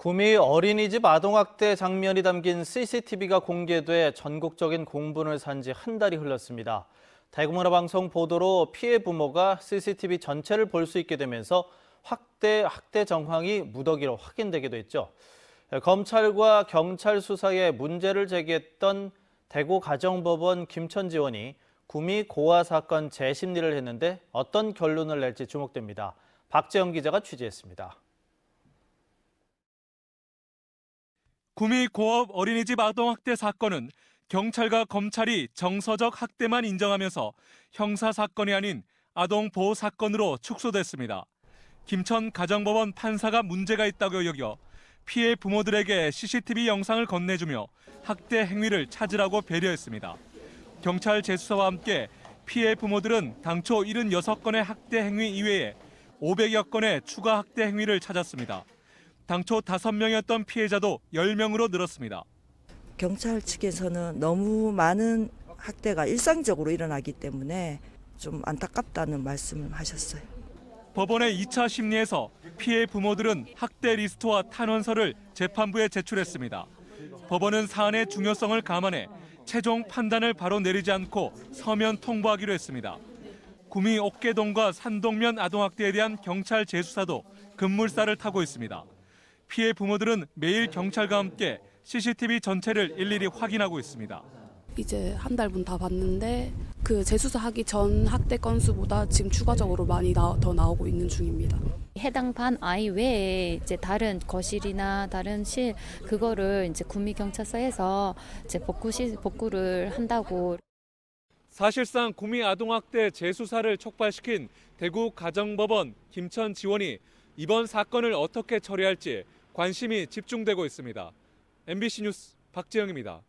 구미 어린이집 아동학대 장면이 담긴 CCTV가 공개돼 전국적인 공분을 산 지 한 달이 흘렀습니다. 대구문화방송 보도로 피해 부모가 CCTV 전체를 볼 수 있게 되면서 확대, 학대 정황이 무더기로 확인되기도 했죠. 검찰과 경찰 수사에 문제를 제기했던 대구가정법원 김천지원이 구미 고아 사건 재심리를 했는데 어떤 결론을 낼지 주목됩니다. 박재영 기자가 취재했습니다. 구미 고업 어린이집 아동 학대 사건은 경찰과 검찰이 정서적 학대만 인정하면서 형사 사건이 아닌 아동 보호 사건으로 축소됐습니다. 김천 가정법원 판사가 문제가 있다고 여겨 피해 부모들에게 CCTV 영상을 건네주며 학대 행위를 찾으라고 배려했습니다. 경찰 재수사와 함께 피해 부모들은 당초 76건의 학대 행위 이외에 500여 건의 추가 학대 행위를 찾았습니다. 당초 5명이었던 피해자도 10명으로 늘었습니다. 경찰 측에서는 너무 많은 학대가 일상적으로 일어나기 때문에 좀 안타깝다는 말씀을 하셨어요. 법원의 2차 심리에서 피해 부모들은 학대 리스트와 탄원서를 재판부에 제출했습니다. 법원은 사안의 중요성을 감안해 최종 판단을 바로 내리지 않고 서면 통보하기로 했습니다. 구미 옥계동과 산동면 아동학대에 대한 경찰 재수사도 급물살을 타고 있습니다. 피해 부모들은 매일 경찰과 함께 CCTV 전체를 일일이 확인하고 있습니다. 이제 한 달분 다 봤는데 그 재수사하기 전 학대 건수보다 지금 추가적으로 많이 나, 더 나오고 있는 중입니다. 해당 반 아이 외에 이제 다른 거실이나 다른 실 그거를 이제 구미 경찰서에서 이제 복구 시, 복구를 한다고. 사실상 구미 아동학대 재수사를 촉발시킨 대구 가정법원 김천 지원이 이번 사건을 어떻게 처리할지 관심이 집중되고 있습니다. MBC 뉴스 박지영입니다.